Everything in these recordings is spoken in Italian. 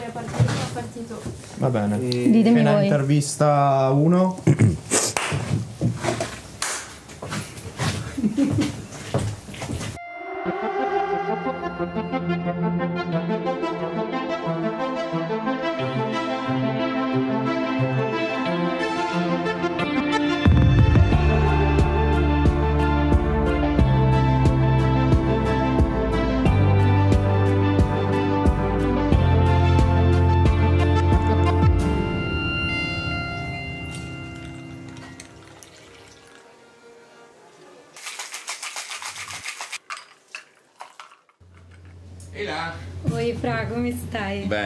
Vittorio, partito, partito. Va bene. E Ditemi voi. intervista 1.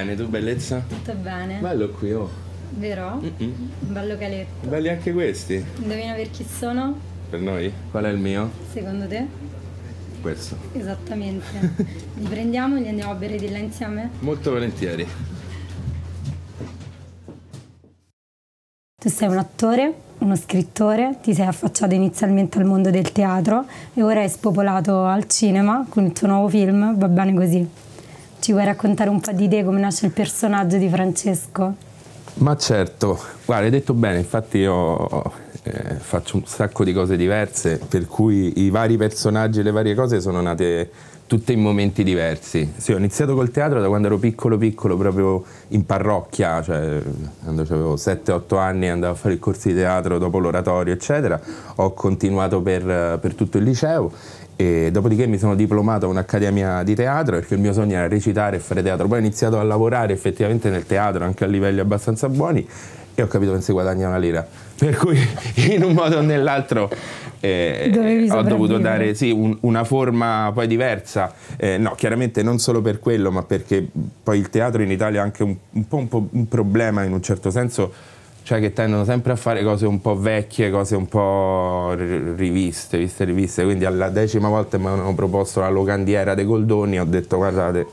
bene, tu bellezza? Tutto bene. Bello qui, oh. Vero? Mm-mm. Bello caletto. Belli anche questi. Indovina per chi sono? Per noi? Qual è il mio? Secondo te? Questo. Esattamente. li prendiamo e li andiamo a bere di là insieme? Molto volentieri. Tu sei un attore, uno scrittore, ti sei affacciato inizialmente al mondo del teatro e ora hai spopolato al cinema con il tuo nuovo film, va bene così. Ci vuoi raccontare un po' di idee come nasce il personaggio di Francesco? Ma certo, guarda, hai detto bene, infatti io eh, faccio un sacco di cose diverse, per cui i vari personaggi e le varie cose sono nate tutte in momenti diversi. Sì, ho iniziato col teatro da quando ero piccolo piccolo, proprio in parrocchia, cioè quando avevo 7-8 anni andavo a fare il corso di teatro dopo l'oratorio, eccetera. Ho continuato per, per tutto il liceo e dopodiché mi sono diplomato a un'accademia di teatro perché il mio sogno era recitare e fare teatro. Poi ho iniziato a lavorare effettivamente nel teatro anche a livelli abbastanza buoni e ho capito che non si guadagna una lira. Per cui in un modo o nell'altro eh, ho dovuto dare sì, un, una forma poi diversa. Eh, no, chiaramente non solo per quello, ma perché poi il teatro in Italia è anche un, un po' un, po un problema in un certo senso cioè che tendono sempre a fare cose un po' vecchie, cose un po' riviste, viste riviste, quindi alla decima volta mi hanno proposto la locandiera dei Goldoni, ho detto guardate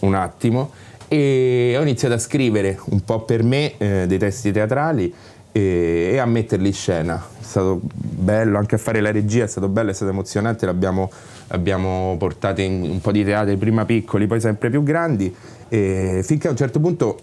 un attimo e ho iniziato a scrivere un po' per me eh, dei testi teatrali e, e a metterli in scena, è stato bello anche a fare la regia, è stato bello, è stato emozionante, l'abbiamo abbiamo portato in un po' di teatri, prima piccoli, poi sempre più grandi, e finché a un certo punto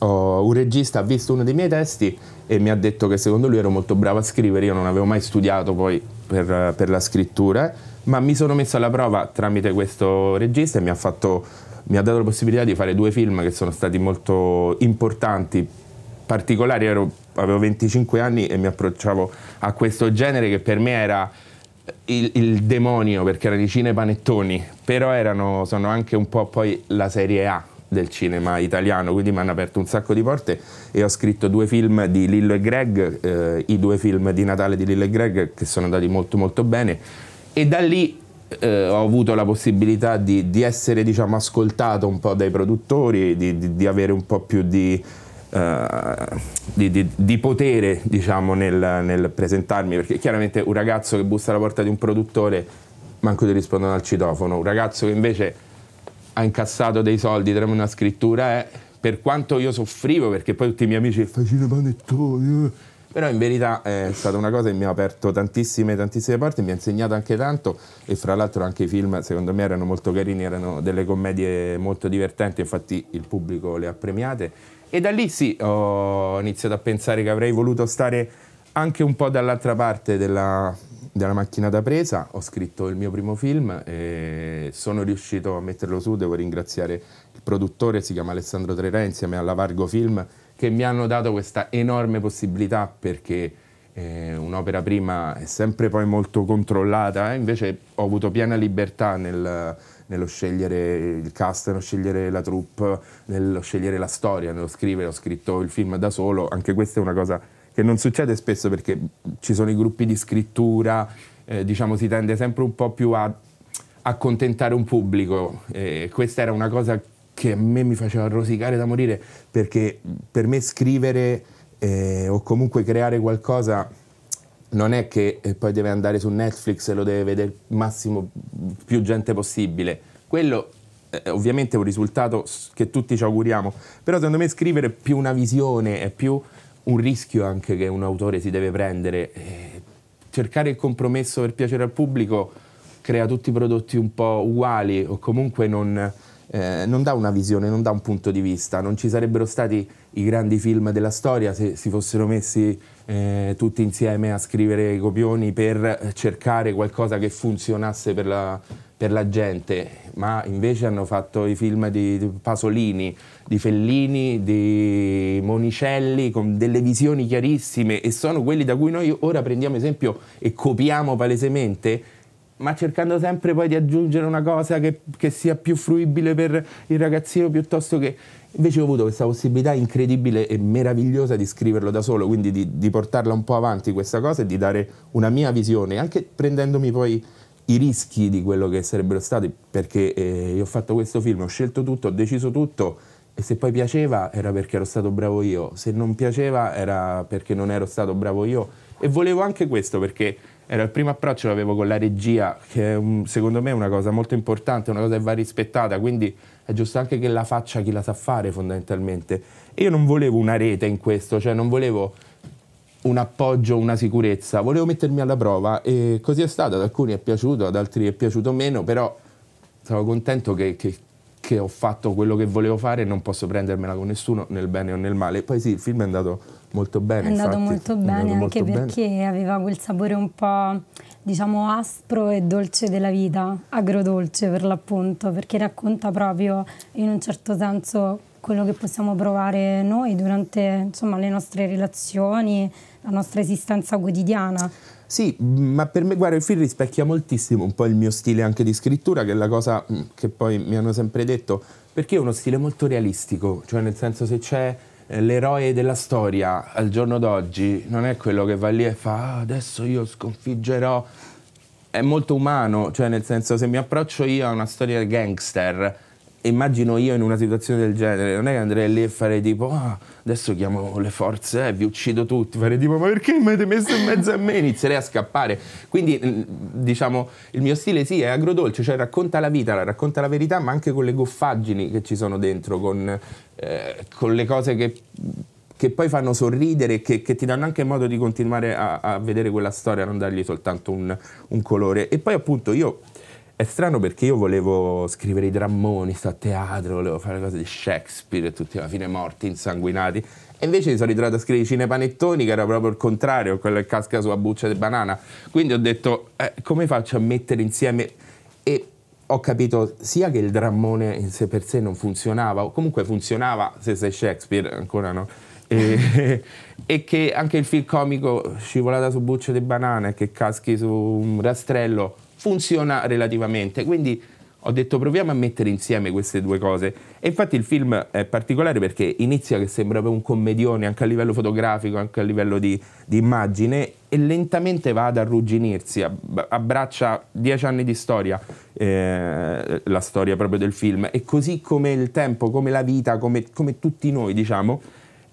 oh, un regista ha visto uno dei miei testi e mi ha detto che secondo lui ero molto bravo a scrivere, io non avevo mai studiato poi per, per la scrittura, ma mi sono messo alla prova tramite questo regista e mi ha, fatto, mi ha dato la possibilità di fare due film che sono stati molto importanti particolari, ero, avevo 25 anni e mi approcciavo a questo genere che per me era il, il, demonio perché erano i cine panettoni, però erano, sono anche un po' poi la serie A del cinema italiano, quindi mi hanno aperto un sacco di porte e ho scritto due film di Lillo e Greg, eh, i due film di Natale di Lillo e Greg che sono andati molto molto bene e da lì eh, ho avuto la possibilità di, di essere diciamo, ascoltato un po' dai produttori, di, di, di avere un po' più di eh, di, di, di, potere diciamo, nel, nel, presentarmi, perché chiaramente un ragazzo che bussa alla porta di un produttore manco gli rispondono al citofono, un ragazzo che invece ha incassato dei soldi tramite una scrittura, eh, per quanto io soffrivo, perché poi tutti i miei amici facino panettoni, eh. però in verità eh, è stata una cosa che mi ha aperto tantissime, tantissime porte, mi ha insegnato anche tanto e fra l'altro anche i film secondo me erano molto carini, erano delle commedie molto divertenti, infatti il pubblico le ha premiate e da lì sì, ho iniziato a pensare che avrei voluto stare anche un po' dall'altra parte della, della macchina da presa. Ho scritto il mio primo film e sono riuscito a metterlo su. Devo ringraziare il produttore, si chiama Alessandro Trerè, insieme alla Vargo Film, che mi hanno dato questa enorme possibilità perché eh, un'opera prima è sempre poi molto controllata, eh? invece ho avuto piena libertà nel nello scegliere il cast, nello scegliere la troupe, nello scegliere la storia, nello scrivere, ho scritto il film da solo, anche questa è una cosa che non succede spesso perché ci sono i gruppi di scrittura, eh, diciamo si tende sempre un po' più a accontentare un pubblico, eh, questa era una cosa che a me mi faceva rosicare da morire perché per me scrivere eh, o comunque creare qualcosa non è che eh, poi deve andare su Netflix e lo deve vedere il massimo più gente possibile. Quello eh, è ovviamente un risultato che tutti ci auguriamo, però secondo me scrivere è più una visione, è più un rischio anche che un autore si deve prendere. Eh, cercare il compromesso per piacere al pubblico crea tutti i prodotti un po' uguali o comunque non eh, non dà una visione, non dà un punto di vista. Non ci sarebbero stati i grandi film della storia se si fossero messi eh, tutti insieme a scrivere copioni per cercare qualcosa che funzionasse per la, per la gente, ma invece hanno fatto i film di, di Pasolini, di Fellini, di Monicelli, con delle visioni chiarissime e sono quelli da cui noi ora prendiamo esempio e copiamo palesemente ma cercando sempre poi di aggiungere una cosa che, che sia più fruibile per il ragazzino piuttosto che... Invece ho avuto questa possibilità incredibile e meravigliosa di scriverlo da solo, quindi di, di portarla un po' avanti questa cosa e di dare una mia visione, anche prendendomi poi i rischi di quello che sarebbero stati, perché eh, io ho fatto questo film, ho scelto tutto, ho deciso tutto e se poi piaceva era perché ero stato bravo io, se non piaceva era perché non ero stato bravo io e volevo anche questo perché era il primo approccio che avevo con la regia, che è, secondo me è una cosa molto importante, una cosa che va rispettata, quindi è giusto anche che la faccia chi la sa fare fondamentalmente. E io non volevo una rete in questo, cioè non volevo un appoggio, una sicurezza, volevo mettermi alla prova e così è stato, ad alcuni è piaciuto, ad altri è piaciuto meno, però sono contento che, che perché ho fatto quello che volevo fare e non posso prendermela con nessuno nel bene o nel male. Poi sì, il film è andato molto bene. È andato infatti, molto bene andato anche molto perché bene. aveva quel sapore un po' diciamo aspro e dolce della vita, agrodolce per l'appunto, perché racconta proprio in un certo senso quello che possiamo provare noi durante insomma, le nostre relazioni, la nostra esistenza quotidiana. Sì, ma per me, guarda, il film rispecchia moltissimo un po' il mio stile anche di scrittura, che è la cosa mm, che poi mi hanno sempre detto, perché è uno stile molto realistico, cioè nel senso se c'è eh, l'eroe della storia al giorno d'oggi, non è quello che va lì e fa ah, adesso io sconfiggerò, è molto umano, cioè nel senso se mi approccio io a una storia gangster, immagino io in una situazione del genere, non è che andrei lì e farei tipo oh, adesso chiamo le forze eh, vi uccido tutti, farei tipo ma perché mi avete messo in mezzo a me? Inizierei a scappare. Quindi mm, diciamo il mio stile sì è agrodolce, cioè racconta la vita, racconta la verità ma anche con le goffaggini che ci sono dentro, con, eh, con le cose che che poi fanno sorridere e che, che, ti danno anche modo di continuare a, a vedere quella storia, non dargli soltanto un, un colore. E poi appunto io è strano perché io volevo scrivere i drammoni, sto a teatro, volevo fare cose di Shakespeare e tutti alla fine morti, insanguinati. E invece mi sono ritrovato a scrivere i cinepanettoni, che era proprio il contrario, quello che casca sulla buccia di banana. Quindi ho detto, eh, come faccio a mettere insieme... E ho capito sia che il drammone in sé per sé non funzionava, o comunque funzionava se sei Shakespeare, ancora no, e, e che anche il film comico scivolata su buccia di banana e che caschi su un rastrello funziona relativamente. Quindi ho detto proviamo a mettere insieme queste due cose. E infatti il film è particolare perché inizia che sembrava un commedione anche a livello fotografico, anche a livello di, di immagine e lentamente va ad arrugginirsi, abbraccia dieci anni di storia, eh, la storia proprio del film. E così come il tempo, come la vita, come, come tutti noi diciamo,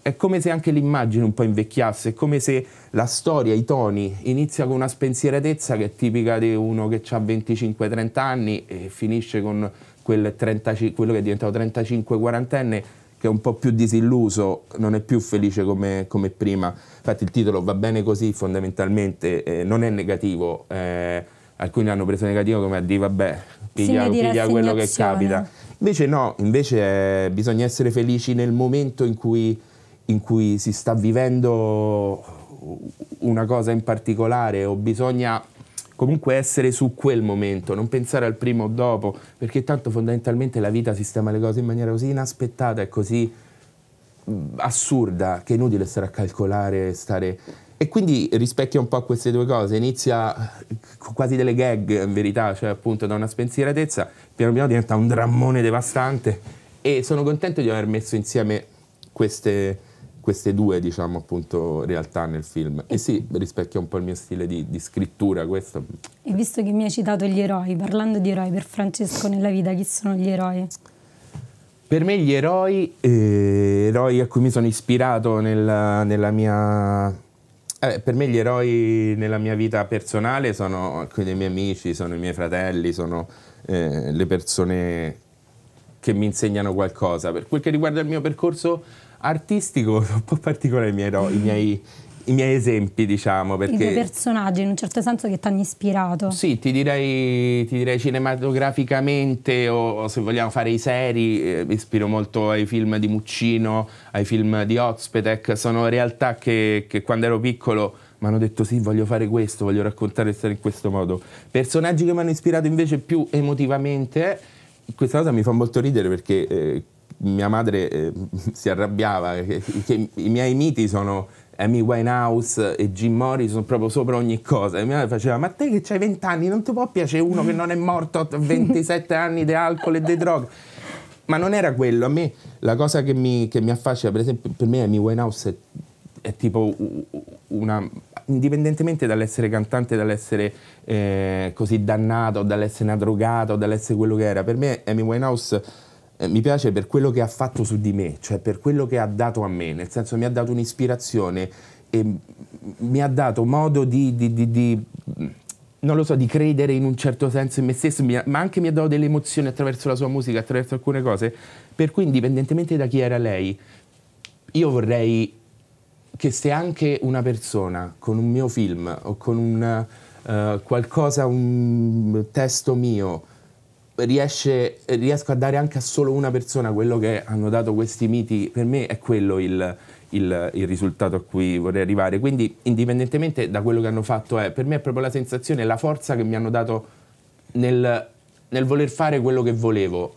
è come se anche l'immagine un po' invecchiasse, è come se la storia, i toni, inizia con una spensieratezza che è tipica di uno che ha 25-30 anni e finisce con quel 30, quello che è diventato 35-40enne che è un po' più disilluso, non è più felice come, come prima. Infatti il titolo va bene così fondamentalmente, eh, non è negativo. Eh, alcuni l'hanno preso negativo come a dire vabbè, piglia, piglia quello che capita. Invece no, invece eh, bisogna essere felici nel momento in cui in cui si sta vivendo una cosa in particolare o bisogna comunque essere su quel momento, non pensare al primo o dopo, perché tanto fondamentalmente la vita sistema le cose in maniera così inaspettata e così assurda che è inutile stare a calcolare, stare... E quindi rispecchia un po' queste due cose, inizia eh, quasi delle gag in verità, cioè appunto da una spensieratezza, piano piano diventa un drammone devastante e sono contento di aver messo insieme queste queste due diciamo appunto realtà nel film e sì rispecchia un po' il mio stile di, di, scrittura questo e visto che mi hai citato gli eroi parlando di eroi per Francesco nella vita chi sono gli eroi? Per me gli eroi, eh, eroi a cui mi sono ispirato nella, nella mia eh, per me gli eroi nella mia vita personale sono alcuni dei miei amici, sono i miei fratelli, sono eh, le persone che mi insegnano qualcosa. Per quel che riguarda il mio percorso artistico un po' particolare i miei, no, i miei, i miei esempi, diciamo. Perché... I tuoi personaggi, in un certo senso, che ti hanno ispirato. Sì, ti direi, ti direi cinematograficamente o, o, se vogliamo fare i seri, eh, mi ispiro molto ai film di Muccino, ai film di Ozpetek. Sono realtà che, che quando ero piccolo mi hanno detto sì, voglio fare questo, voglio raccontare storie in questo modo. Personaggi che mi hanno ispirato invece più emotivamente, questa cosa mi fa molto ridere perché... Eh, mia madre eh, si arrabbiava, che, che i miei miti sono Amy Winehouse e Jim Morrison proprio sopra ogni cosa. E mia madre faceva: Ma te che hai 20 anni, non ti può piacere uno che non è morto a 27 anni di alcol e di droga? Ma non era quello. A me la cosa che mi, che mi affascina, per esempio, per me Amy Winehouse è, è tipo una. indipendentemente dall'essere cantante, dall'essere eh, così dannato, dall'essere una drogata, dall'essere quello che era, per me Amy Winehouse eh, mi piace per quello che ha fatto su di me, cioè per quello che ha dato a me, nel senso mi ha dato un'ispirazione e mi ha dato modo di, di, di, di non lo so, di credere in un certo senso in me stesso, ma anche mi ha dato delle emozioni attraverso la sua musica, attraverso alcune cose, per cui indipendentemente da chi era lei, io vorrei che se anche una persona con un mio film o con un, uh, qualcosa, un testo mio, riesce, riesco a dare anche a solo una persona quello che hanno dato questi miti, per me è quello il, il, il, risultato a cui vorrei arrivare. Quindi, indipendentemente da quello che hanno fatto, è, eh, per me è proprio la sensazione, la forza che mi hanno dato nel, nel voler fare quello che volevo.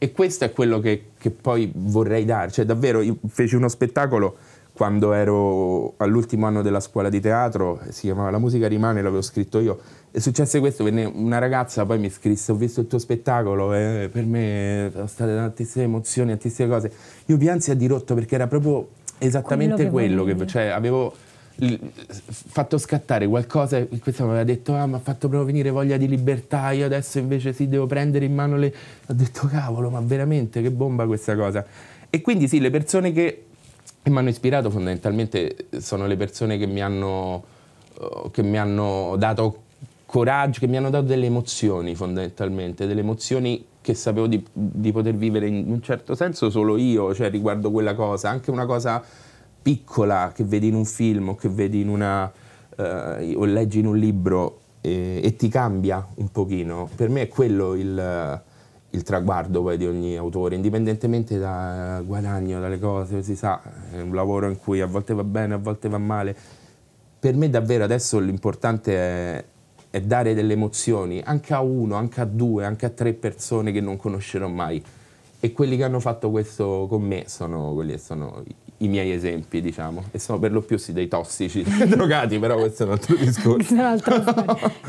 E questo è quello che, che poi vorrei dare. Cioè, davvero, io feci uno spettacolo quando ero all'ultimo anno della scuola di teatro, si chiamava La musica rimane, l'avevo scritto io. E successe questo, venne una ragazza poi mi scrisse, ho visto il tuo spettacolo, eh, per me sono state tantissime emozioni, tantissime cose. Io piansi a dirotto perché era proprio esattamente quello, quello che, cioè avevo fatto scattare qualcosa e questa mi aveva detto ah mi ha fatto proprio venire voglia di libertà io adesso invece sì devo prendere in mano le ho detto cavolo ma veramente che bomba questa cosa e quindi sì le persone che che mi hanno ispirato fondamentalmente eh, sono le persone che mi hanno, eh, che mi hanno dato coraggio, che mi hanno dato delle emozioni fondamentalmente, delle emozioni che sapevo di, di, poter vivere in un certo senso solo io, cioè riguardo quella cosa, anche una cosa piccola che vedi in un film o che vedi in una, eh, o leggi in un libro eh, e ti cambia un pochino. Per me è quello il il traguardo poi di ogni autore, indipendentemente dal guadagno, dalle cose, si sa, è un lavoro in cui a volte va bene, a volte va male. Per me davvero adesso l'importante è, è dare delle emozioni anche a uno, anche a due, anche a tre persone che non conoscerò mai. E quelli che hanno fatto questo con me sono quelli che sono i miei esempi, diciamo, e sono per lo più sì, dei tossici, drogati, però questo è un altro discorso.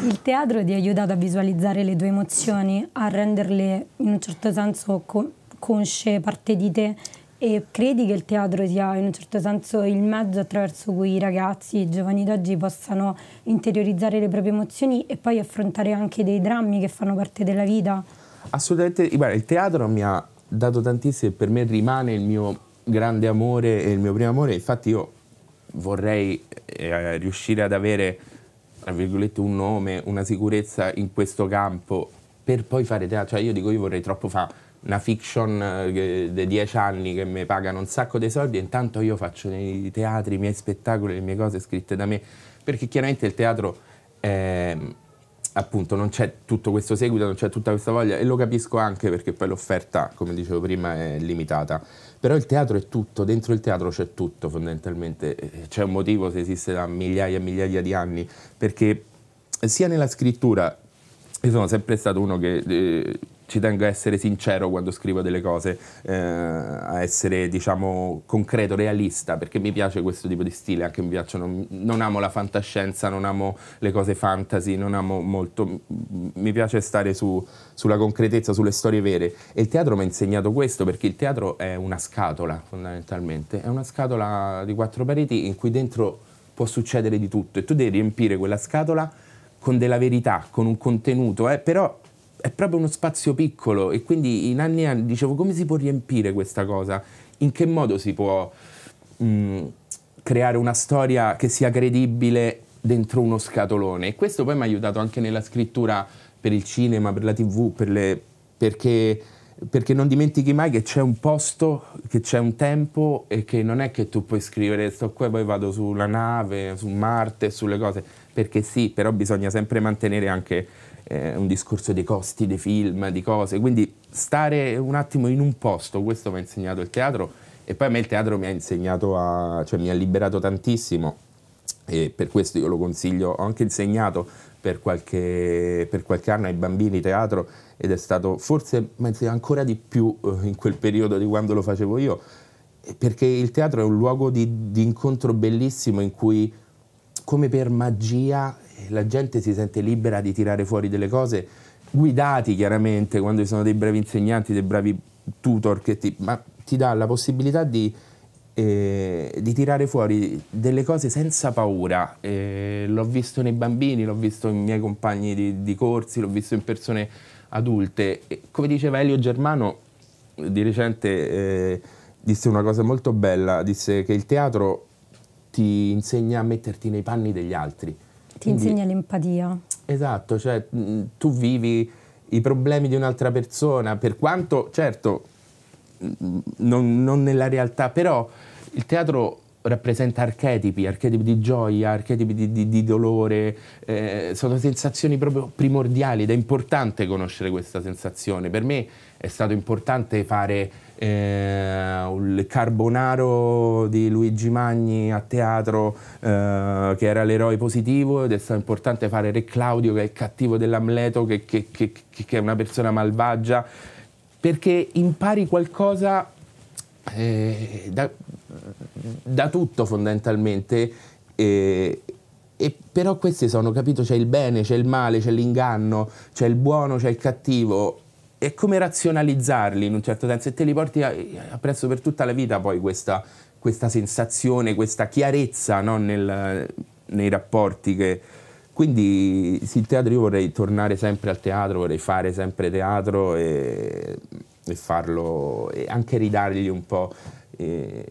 il teatro ti ha aiutato a visualizzare le tue emozioni, a renderle in un certo senso co consce, parte di te, e credi che il teatro sia in un certo senso il mezzo attraverso cui i ragazzi, i giovani d'oggi possano interiorizzare le proprie emozioni e poi affrontare anche dei drammi che fanno parte della vita? Assolutamente, guarda, il teatro mi ha dato tantissimo e per me rimane il mio grande amore e il mio primo amore, infatti io vorrei eh, riuscire ad avere, tra virgolette, un nome, una sicurezza in questo campo per poi fare teatro. Cioè io dico, io vorrei troppo fare una fiction eh, di dieci anni che mi pagano un sacco di soldi e intanto io faccio nei teatri i miei spettacoli, le mie cose scritte da me, perché chiaramente il teatro... Eh, appunto non c'è tutto questo seguito, non c'è tutta questa voglia e lo capisco anche perché poi l'offerta, come dicevo prima, è limitata. Però il teatro è tutto, dentro il teatro c'è tutto fondamentalmente, eh, c'è un motivo se esiste da migliaia e migliaia di anni, perché sia nella scrittura, io sono sempre stato uno che... Eh, ci tengo a essere sincero quando scrivo delle cose, eh, a essere diciamo concreto, realista, perché mi piace questo tipo di stile, anche mi piacciono, non amo la fantascienza, non amo le cose fantasy, non amo molto, mi piace stare su, sulla concretezza, sulle storie vere e il teatro mi ha insegnato questo perché il teatro è una scatola fondamentalmente, è una scatola di quattro pareti in cui dentro può succedere di tutto e tu devi riempire quella scatola con della verità, con un contenuto, eh, però è proprio uno spazio piccolo e quindi in anni e anni dicevo come si può riempire questa cosa? In che modo si può mh, mm, creare una storia che sia credibile dentro uno scatolone? E questo poi mi ha aiutato anche nella scrittura per il cinema, per la tv, per le, perché, perché non dimentichi mai che c'è un posto, che c'è un tempo e che non è che tu puoi scrivere sto qua e poi vado sulla nave, su Marte, sulle cose, perché sì, però bisogna sempre mantenere anche eh, un discorso dei costi dei film, di cose, quindi stare un attimo in un posto, questo mi ha insegnato il teatro e poi a me il teatro mi ha insegnato a, cioè mi ha liberato tantissimo e per questo io lo consiglio, ho anche insegnato per qualche, per qualche anno ai bambini teatro ed è stato forse ancora di più eh, in quel periodo di quando lo facevo io, perché il teatro è un luogo di, di incontro bellissimo in cui come per magia la gente si sente libera di tirare fuori delle cose, guidati chiaramente quando ci sono dei bravi insegnanti, dei bravi tutor, che ti, ma ti dà la possibilità di, eh, di tirare fuori delle cose senza paura. Eh, l'ho visto nei bambini, l'ho visto nei miei compagni di, di corsi, l'ho visto in persone adulte. come diceva Elio Germano, di recente eh, disse una cosa molto bella, disse che il teatro ti insegna a metterti nei panni degli altri. Ti insegna l'empatia. Esatto, cioè mm, mm, tu vivi i problemi di un'altra persona, per quanto, certo, mm, non, non nella realtà, però il teatro rappresenta archetipi, archetipi di gioia, archetipi di, di, di dolore, eh, sono sensazioni proprio primordiali ed è importante conoscere questa sensazione. Per me è stato importante fare eh, il Carbonaro di Luigi Magni a teatro eh, che era l'eroe positivo ed è stato importante fare Re Claudio che è il cattivo dell'Amleto, che, che, che, che è una persona malvagia, perché impari qualcosa eh, da, da, tutto fondamentalmente. Eh, e però questi sono, capito, c'è il bene, c'è il male, c'è l'inganno, c'è il buono, c'è il cattivo e come razionalizzarli in un certo senso e te li porti appresso per tutta la vita poi questa, questa sensazione, questa chiarezza no? Nel, nei rapporti che... Quindi sì, il teatro io vorrei tornare sempre al teatro, vorrei fare sempre teatro e, e farlo e anche ridargli un po',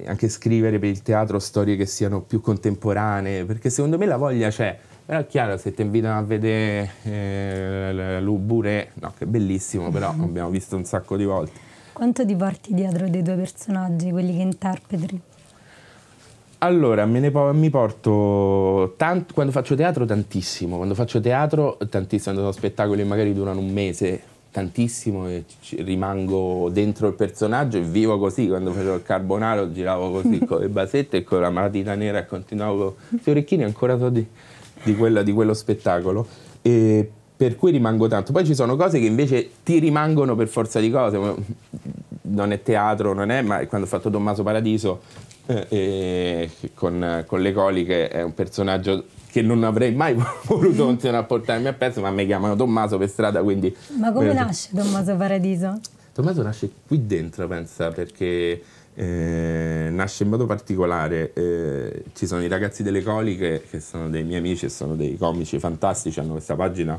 anche scrivere per il teatro storie che siano più contemporanee, perché secondo me la voglia c'è. Però è chiaro, se ti invitano a vedere eh, l'Ubure, no, che è bellissimo, però mm-hmm. abbiamo visto un sacco di volte. Quanto ti porti dietro dei due personaggi, quelli che interpreti? Allora, me ne po mi porto tanto, quando faccio teatro tantissimo, quando faccio teatro tantissimo, quando sono spettacoli magari durano un mese, tantissimo e rimango dentro il personaggio e vivo così, quando facevo il carbonaro giravo così con le basette e con la matita nera e continuavo con gli orecchini ancora so di di, quella, di quello spettacolo. E per cui rimango tanto. Poi ci sono cose che invece ti rimangono per forza di cose. Non è teatro, non è, ma quando ho fatto Tommaso Paradiso eh, con, con, le coliche è un personaggio che non avrei mai voluto continuare a portarmi a pezzo, ma mi chiamano Tommaso per strada, quindi... Ma come eh, nasce Tommaso Paradiso? Tommaso nasce qui dentro, pensa, perché eh, nasce in modo particolare, eh, ci sono i ragazzi delle coliche che sono dei miei amici e sono dei comici fantastici, hanno questa pagina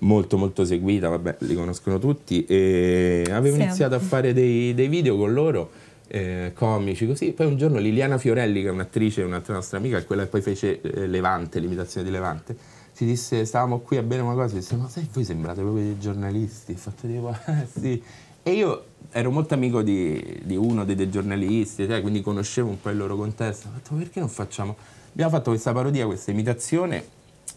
molto molto seguita, vabbè li conoscono tutti e avevo sì. iniziato a fare dei, dei video con loro eh, comici così, poi un giorno Liliana Fiorelli che è un'attrice, un'altra nostra amica, quella che poi fece eh, Levante, l'imitazione di Levante, ci disse stavamo qui a bere una cosa, e disse ma sai voi sembrate proprio dei giornalisti, fatto tipo ah sì e io ero molto amico di, di uno dei, dei giornalisti, cioè, quindi conoscevo un po' il loro contesto. Ho detto, perché non facciamo? Abbiamo fatto questa parodia, questa imitazione,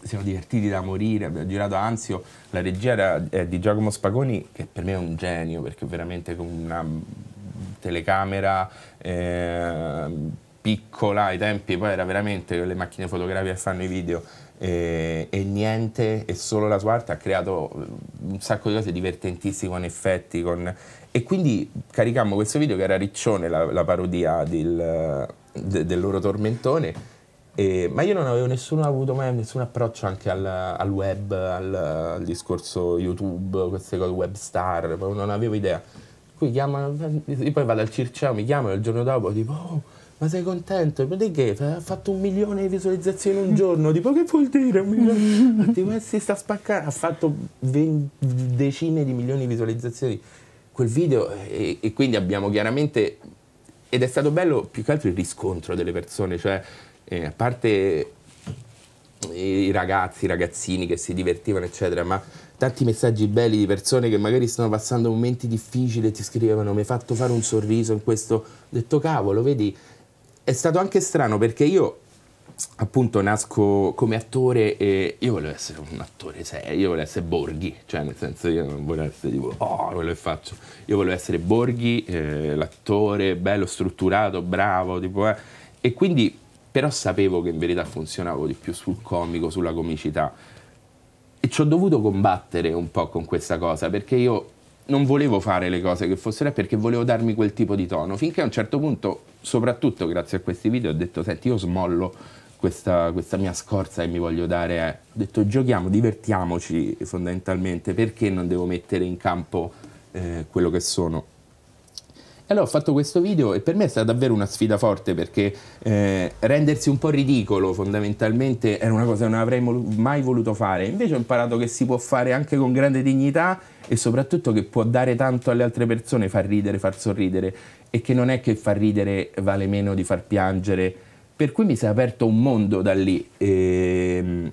siamo divertiti da morire, abbiamo girato Anzio, la regia era eh, di Giacomo Spagoni, che per me è un genio, perché veramente con una telecamera eh, piccola ai tempi, poi era veramente le macchine fotografiche fanno i video, e, e, niente, e solo la sua arte ha creato eh, un sacco di cose divertentissime con effetti, con e quindi caricammo questo video che era Riccione, la, la parodia del, de, del, loro tormentone. E, ma io non avevo nessuno avuto mai nessun approccio anche al, al web, al, al, discorso YouTube, queste cose, web star, non avevo idea. Qui chiamano, io poi vado al Circeo, mi chiamano il giorno dopo, tipo, oh, ma sei contento? Ma di che? Ha fatto un milione di visualizzazioni in un giorno. Tipo, che vuol dire? Un milione? tipo, eh, si sta spaccando. Ha fatto decine di milioni di visualizzazioni quel video e, e quindi abbiamo chiaramente... Ed è stato bello più che altro il riscontro delle persone, cioè eh, a parte i ragazzi, i ragazzini che si divertivano, eccetera, ma tanti messaggi belli di persone che magari stanno passando momenti difficili e ti scrivevano mi hai fatto fare un sorriso in questo, ho detto cavolo, vedi, è stato anche strano perché io appunto nasco come attore e io volevo essere un attore serio, io volevo essere Borghi, cioè nel senso io non volevo essere tipo, oh, quello che faccio, io volevo essere Borghi, eh, l'attore bello, strutturato, bravo, tipo, eh. e quindi però sapevo che in verità funzionavo di più sul comico, sulla comicità e ci ho dovuto combattere un po' con questa cosa perché io non volevo fare le cose che fossero perché volevo darmi quel tipo di tono, finché a un certo punto, soprattutto grazie a questi video, ho detto, senti, io smollo questa, questa, mia scorza che mi voglio dare è, ho detto giochiamo, divertiamoci fondamentalmente, perché non devo mettere in campo eh, quello che sono? E allora ho fatto questo video e per me è stata davvero una sfida forte perché eh, rendersi un po' ridicolo fondamentalmente era una cosa che non avrei mai voluto fare. Invece ho imparato che si può fare anche con grande dignità e soprattutto che può dare tanto alle altre persone, far ridere, far sorridere e che non è che far ridere vale meno di far piangere per cui mi si è aperto un mondo da lì. E, ehm,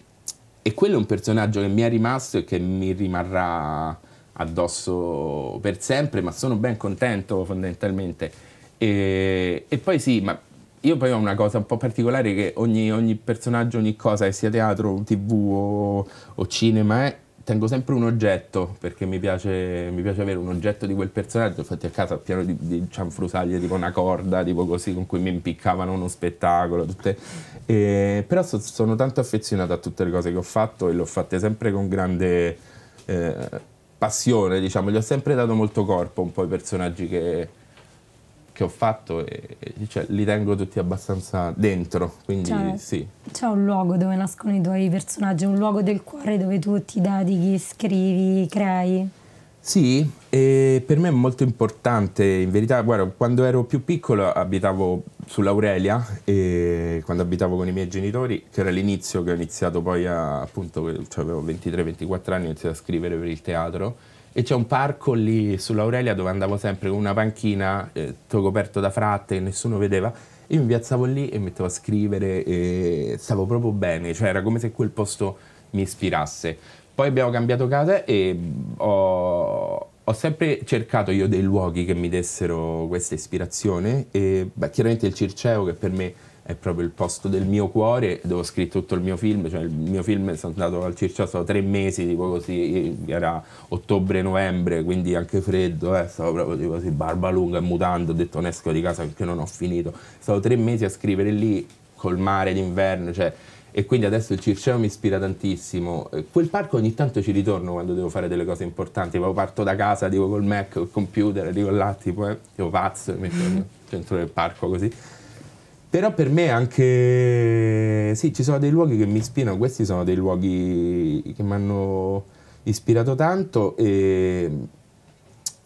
e quello è un personaggio che mi è rimasto e che mi rimarrà addosso per sempre, ma sono ben contento fondamentalmente. E, e poi sì, ma io poi ho una cosa un po' particolare che ogni, ogni personaggio, ogni cosa, che sia teatro, tv o, o cinema, è, eh, tengo sempre un oggetto perché mi piace, mi piace, avere un oggetto di quel personaggio. Infatti, a casa pieno di, di cianfrusaglie, tipo una corda, tipo così, con cui mi impiccavano uno spettacolo. Tutte. E, però so, sono tanto affezionato a tutte le cose che ho fatto e le ho fatte sempre con grande eh, passione, diciamo. Gli ho sempre dato molto corpo un po' i personaggi che, che ho fatto e, e cioè, li tengo tutti abbastanza dentro. Quindi cioè, sì. C'è un luogo dove nascono i tuoi personaggi, un luogo del cuore dove tu ti dedichi, scrivi, crei. Sì, per me è molto importante, in verità, guarda, quando ero più piccolo abitavo sull'Aurelia, quando abitavo con i miei genitori, che era l'inizio che ho iniziato poi a, appunto, cioè avevo 23-24 anni, ho iniziato a scrivere per il teatro, e c'è un parco lì sull'Aurelia dove andavo sempre con una panchina, eh, tutto coperto da fratte, nessuno vedeva. Io mi piazzavo lì e mettevo a scrivere e stavo proprio bene, cioè era come se quel posto mi ispirasse. Poi abbiamo cambiato casa e mm, ho, ho sempre cercato io dei luoghi che mi dessero questa ispirazione e beh, chiaramente il Circeo che per me è proprio il posto del mio cuore dove ho scritto tutto il mio film, cioè il mio film è andato al Circiasso tre mesi, tipo così, era ottobre-novembre, quindi anche freddo, eh, stavo proprio tipo così, barba lunga e mutando, ho detto non esco di casa perché non ho finito, stavo tre mesi a scrivere lì col mare d'inverno, cioè e quindi adesso il Circeo mi ispira tantissimo. Quel parco ogni tanto ci ritorno quando devo fare delle cose importanti, proprio parto da casa, tipo col Mac, col computer, dico là, tipo, eh, tipo pazzo, mi metto nel centro del parco così. Però per me anche... Sì, ci sono dei luoghi che mi ispirano, questi sono dei luoghi che mi hanno ispirato tanto e...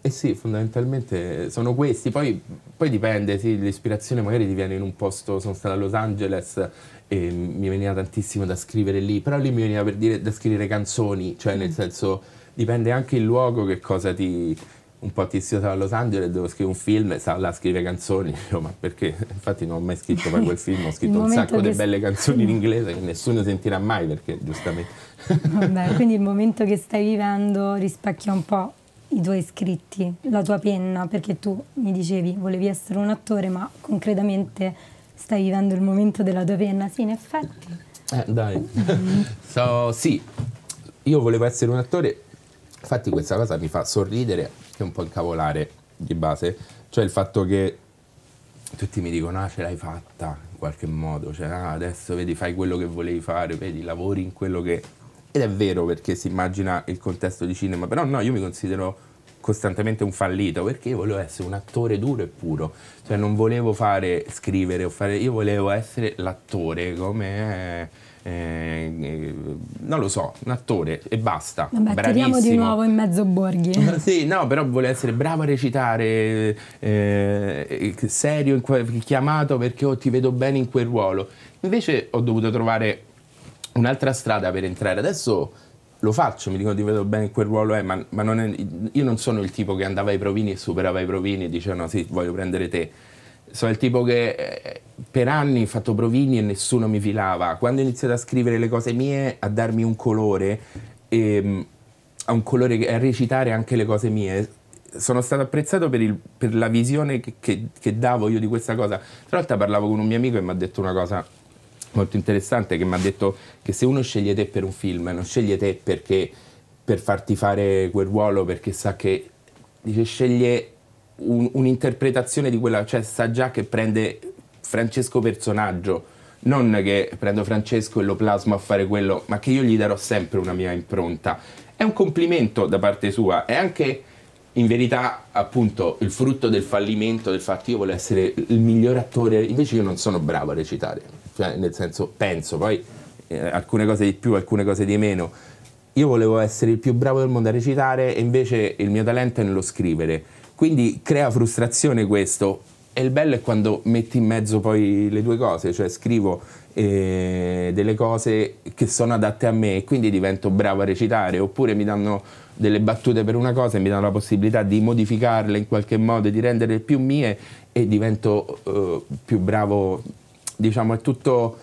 Eh sì, fondamentalmente sono questi, poi, poi dipende, sì, l'ispirazione magari ti viene in un posto, sono stata a Los Angeles e mi veniva tantissimo da scrivere lì, però lì mi veniva per dire da scrivere canzoni, cioè nel mm. senso dipende anche il luogo che cosa ti, un po' tizio da Los Angeles, devo scrivere un film, là scrive canzoni, ma perché? Infatti non ho mai scritto per quel film, ho scritto un sacco di belle canzoni in inglese che nessuno sentirà mai perché giustamente... Vabbè, quindi il momento che stai vivendo rispecchia un po' i tuoi scritti, la tua penna, perché tu mi dicevi volevi essere un attore, ma concretamente stai vivendo il momento della tua penna, sì, in effetti. Eh, dai. so, sì, io volevo essere un attore, infatti questa cosa mi fa sorridere che è un po' incavolare di base, cioè il fatto che tutti mi dicono ah ce l'hai fatta in qualche modo, cioè ah, adesso vedi fai quello che volevi fare, vedi lavori in quello che... Ed è vero perché si immagina il contesto di cinema, però no, io mi considero costantemente un fallito perché io volevo essere un attore duro e puro, cioè non volevo fare scrivere o fare, io volevo essere l'attore come... È eh, eh, non lo so, un attore e basta. Vabbè, bravissimo. di nuovo in mezzo borghi. Ma sì, no, però vuole essere bravo a recitare, eh, eh serio, chiamato perché oh, ti vedo bene in quel ruolo. Invece ho dovuto trovare un'altra strada per entrare. Adesso lo faccio, mi dicono ti vedo bene in quel ruolo, eh, ma, ma non è, io non sono il tipo che andava ai provini e superava i provini e diceva no, sì, voglio prendere te sono il tipo che eh, per anni ho fatto provini e nessuno mi filava. Quando ho iniziato a scrivere le cose mie, a darmi un colore, e, ehm, a, un colore a recitare anche le cose mie, sono stato apprezzato per, il, per la visione che, che, che, davo io di questa cosa. Tra l'altro parlavo con un mio amico e mi ha detto una cosa molto interessante, che mi ha detto che se uno sceglie te per un film, non sceglie te perché, per farti fare quel ruolo, perché sa che dice, sceglie un, un'interpretazione di quella, cioè sa già che prende Francesco personaggio, non che prendo Francesco e lo plasmo a fare quello, ma che io gli darò sempre una mia impronta. È un complimento da parte sua, è anche in verità appunto il frutto del fallimento del fatto che io voglio essere il miglior attore, invece io non sono bravo a recitare, cioè nel senso penso, poi eh, alcune cose di più, alcune cose di meno. Io volevo essere il più bravo del mondo a recitare e invece il mio talento è nello scrivere quindi crea frustrazione questo. E il bello è quando metti in mezzo poi le due cose, cioè scrivo eh, delle cose che sono adatte a me e quindi divento bravo a recitare, oppure mi danno delle battute per una cosa e mi danno la possibilità di modificarle in qualche modo, di renderle più mie e divento eh, più bravo. Diciamo, è tutto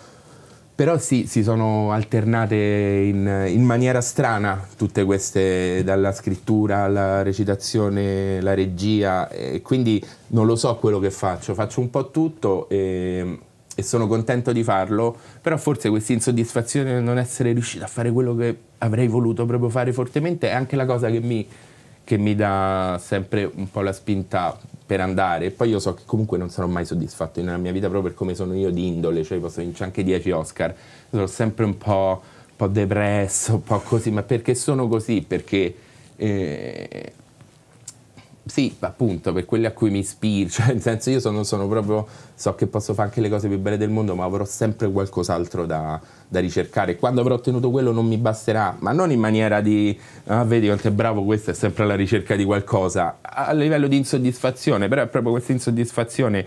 però sì, si sono alternate in, in maniera strana tutte queste, dalla scrittura alla recitazione, la regia, e quindi non lo so quello che faccio, faccio un po' tutto e, e sono contento di farlo, però forse questa insoddisfazione di non essere riuscito a fare quello che avrei voluto proprio fare fortemente è anche la cosa che mi, che mi dà sempre un po' la spinta per andare. E poi io so che comunque non sarò mai soddisfatto nella mia vita proprio per come sono io di indole, cioè posso vincere anche 10 Oscar. sono sempre un po', un po', depresso, un po' così, ma perché sono così? Perché eh, sì, appunto, per quelle a cui mi ispiro, cioè nel senso io sono, sono, proprio, so che posso fare anche le cose più belle del mondo, ma avrò sempre qualcos'altro da, da ricercare. Quando avrò ottenuto quello non mi basterà, ma non in maniera di, ah vedi quanto è bravo questo, è sempre alla ricerca di qualcosa, a livello di insoddisfazione, però è proprio questa insoddisfazione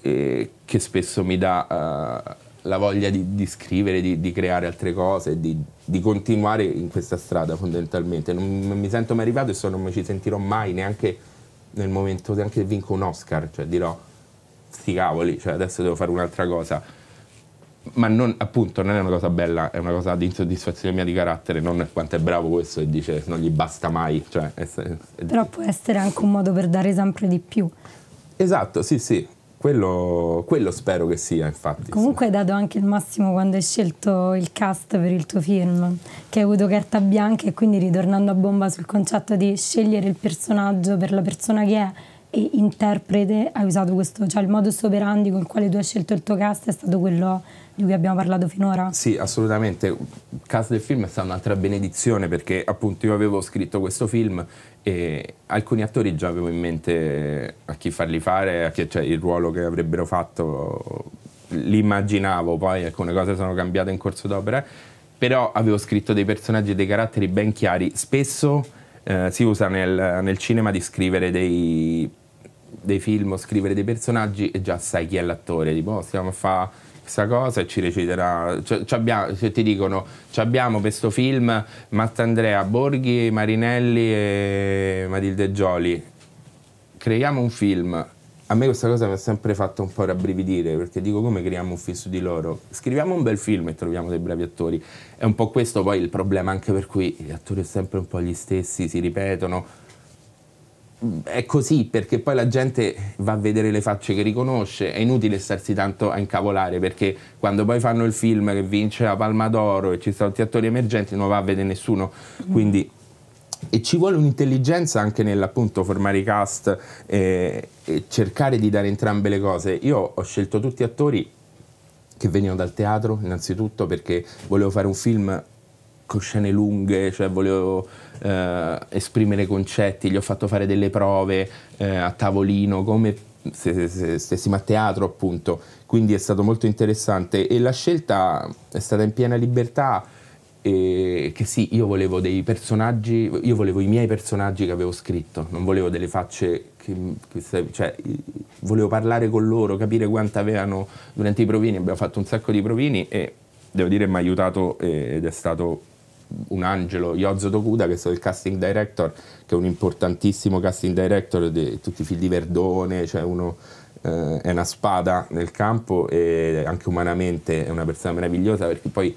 eh, che spesso mi dà... Uh, la voglia di, di scrivere, di, di, creare altre cose, di, di, continuare in questa strada fondamentalmente. Non, non mi sento mai arrivato e so non mi ci sentirò mai neanche nel momento anche se vinco un Oscar, cioè dirò sti cavoli, cioè adesso devo fare un'altra cosa. Ma non, appunto, non è una cosa bella, è una cosa di insoddisfazione mia di carattere, non è quanto è bravo questo e dice non gli basta mai. Cioè, è, è, Però può essere anche un modo per dare sempre di più. Esatto, sì, sì, quello, quello, spero che sia, infatti. Comunque sì. hai dato anche il massimo quando hai scelto il cast per il tuo film, che hai avuto carta bianca e quindi ritornando a bomba sul concetto di scegliere il personaggio per la persona che è e interprete, hai usato questo, cioè il modus operandi con il quale tu hai scelto il tuo cast è stato quello di cui abbiamo parlato finora? Sì, assolutamente. Il cast del film è stata un'altra benedizione perché appunto io avevo scritto questo film e alcuni attori già avevo in mente eh, a chi farli fare, chi, cioè, il ruolo che avrebbero fatto, li immaginavo, poi alcune cose sono cambiate in corso d'opera, però avevo scritto dei personaggi e dei caratteri ben chiari. Spesso eh, si usa nel, nel, cinema di scrivere dei, dei, film o scrivere dei personaggi e già sai chi è l'attore, tipo oh, stiamo a fare questa cosa e ci reciterà, Se ti dicono, abbiamo questo film Mattandrea, Borghi, Marinelli e Matilde Gioli, creiamo un film, a me questa cosa mi ha sempre fatto un po' rabbrividire perché dico come creiamo un film su di loro scriviamo un bel film e troviamo dei bravi attori è un po' questo poi il problema anche per cui gli attori sono sempre un po' gli stessi si ripetono è così perché poi la gente va a vedere le facce che riconosce, è inutile starsi tanto a incavolare perché quando poi fanno il film che vince la Palma d'Oro e ci sono tutti attori emergenti non va a vedere nessuno, mm-hmm. quindi e ci vuole un'intelligenza anche nell'appunto formare i cast eh, e cercare di dare entrambe le cose. Io ho scelto tutti attori che venivano dal teatro innanzitutto perché volevo fare un film con scene lunghe, cioè volevo eh, esprimere concetti, gli ho fatto fare delle prove eh, a tavolino come se, se, stessimo a teatro appunto, quindi è stato molto interessante e la scelta è stata in piena libertà. Eh, che sì, io volevo dei personaggi, io volevo i miei personaggi che avevo scritto, non volevo delle facce che, che, cioè, volevo parlare con loro, capire quanto avevano durante i provini, abbiamo fatto un sacco di provini e devo dire mi ha aiutato eh, ed è stato un angelo, Yozzo Tokuda, che è stato il casting director, che è un importantissimo casting director di tutti i figli di Verdone, cioè uno eh, è una spada nel campo e anche umanamente è una persona meravigliosa perché poi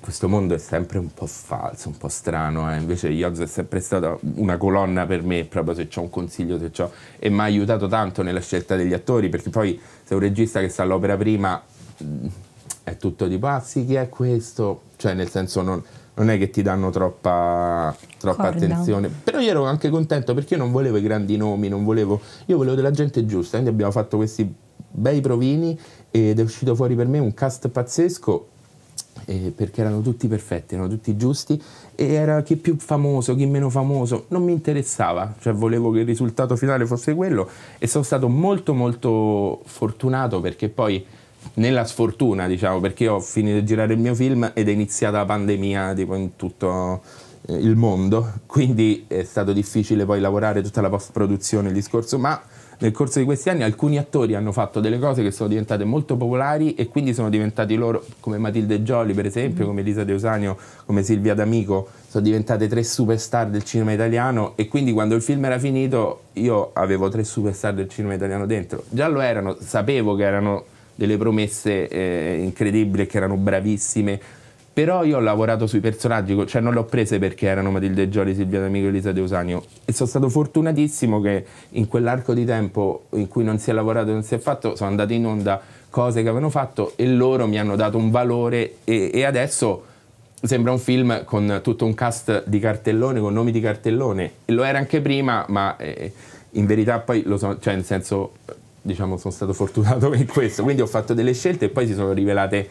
questo mondo è sempre un po' falso, un po' strano, eh? invece Yozzo è sempre stata una colonna per me, proprio se ho un consiglio, se c'ho, e mi ha aiutato tanto nella scelta degli attori, perché poi se un regista che sta all'opera prima mm, è tutto tipo, ah sì, chi è questo? Cioè nel senso non non è che ti danno troppa, troppa attenzione. Però io ero anche contento perché io non volevo i grandi nomi, volevo, io volevo della gente giusta, quindi abbiamo fatto questi bei provini ed è uscito fuori per me un cast pazzesco eh, perché erano tutti perfetti, erano tutti giusti e era chi più famoso, chi meno famoso, non mi interessava, cioè volevo che il risultato finale fosse quello e sono stato molto molto fortunato perché poi nella sfortuna, diciamo, perché io ho finito di girare il mio film ed è iniziata la pandemia tipo in tutto eh, il mondo, quindi è stato difficile poi lavorare tutta la post-produzione, il discorso, ma nel corso di questi anni alcuni attori hanno fatto delle cose che sono diventate molto popolari e quindi sono diventati loro, come Matilde Gioli per esempio, mm-hmm. come Elisa De Deusanio, come Silvia D'Amico, sono diventate tre superstar del cinema italiano e quindi quando il film era finito io avevo tre superstar del cinema italiano dentro. Già lo erano, sapevo che erano delle promesse eh, incredibili che erano bravissime. Però io ho lavorato sui personaggi, cioè non le ho prese perché erano Matilde Gioli, Silvia D'Amico e Elisa Deusanio. E sono stato fortunatissimo che in quell'arco di tempo in cui non si è lavorato e non si è fatto, sono andate in onda cose che avevano fatto e loro mi hanno dato un valore e, e adesso sembra un film con tutto un cast di cartellone, con nomi di cartellone. E lo era anche prima, ma eh, in verità poi lo so, cioè nel senso diciamo, sono stato fortunato in questo, quindi ho fatto delle scelte e poi si sono rivelate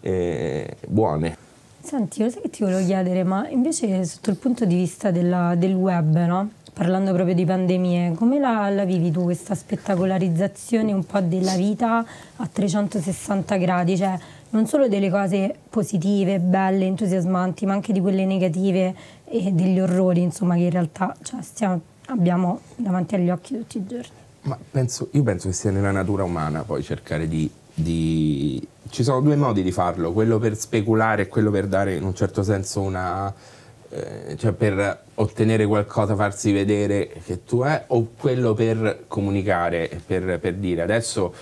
eh, buone. Senti, lo sai che ti volevo chiedere, ma invece sotto il punto di vista della, del web, no? parlando proprio di pandemie, come la, la, vivi tu questa spettacolarizzazione un po' della vita a 360 gradi? Cioè, non solo delle cose positive, belle, entusiasmanti, ma anche di quelle negative e degli orrori, insomma, che in realtà cioè, stiamo, abbiamo davanti agli occhi tutti i giorni. Penso, io penso che sia nella natura umana poi cercare di, di, Ci sono due modi di farlo, quello per speculare e quello per dare in un certo senso una... Eh, cioè per ottenere qualcosa, farsi vedere che tu è, o quello per comunicare, per, per dire adesso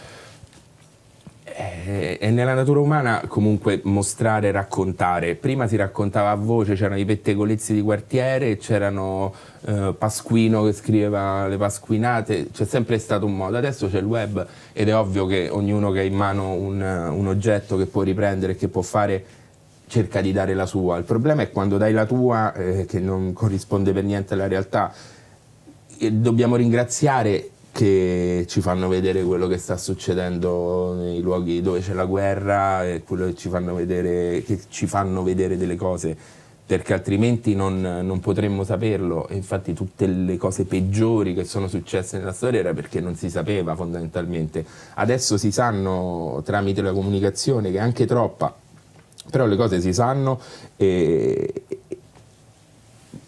eh, è nella natura umana comunque mostrare, raccontare. Prima si raccontava a voce, c'erano i pettegolezzi di quartiere, c'erano eh, Pasquino che scriveva le pasquinate, c'è sempre stato un modo. Adesso c'è il web ed è ovvio che ognuno che ha in mano un, un oggetto che può riprendere, che può fare, cerca di dare la sua. Il problema è quando dai la tua, eh, che non corrisponde per niente alla realtà, e dobbiamo ringraziare che ci fanno vedere quello che sta succedendo nei luoghi dove c'è la guerra e quello che ci fanno vedere, che ci fanno vedere delle cose perché altrimenti non, non, potremmo saperlo. E infatti tutte le cose peggiori che sono successe nella storia era perché non si sapeva fondamentalmente. Adesso si sanno tramite la comunicazione, che è anche troppa, però le cose si sanno e,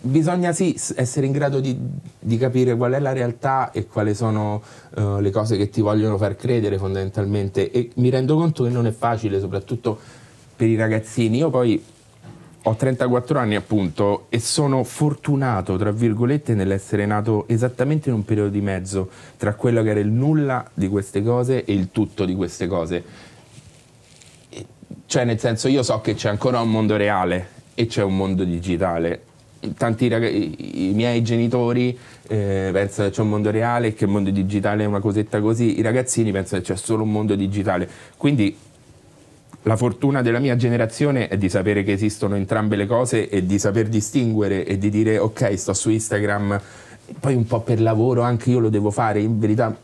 bisogna sì essere in grado di, di, capire qual è la realtà e quali sono uh, le cose che ti vogliono far credere fondamentalmente e mi rendo conto che non è facile soprattutto per i ragazzini io poi ho 34 anni appunto e sono fortunato tra virgolette nell'essere nato esattamente in un periodo di mezzo tra quello che era il nulla di queste cose e il tutto di queste cose cioè nel senso io so che c'è ancora un mondo reale e c'è un mondo digitale tanti ragazzi, i miei genitori eh, pensano che c'è un mondo reale e che il mondo digitale è una cosetta così, i ragazzini pensano che c'è solo un mondo digitale. Quindi la fortuna della mia generazione è di sapere che esistono entrambe le cose e di saper distinguere e di dire ok, sto su Instagram, poi un po' per lavoro anche io lo devo fare, in verità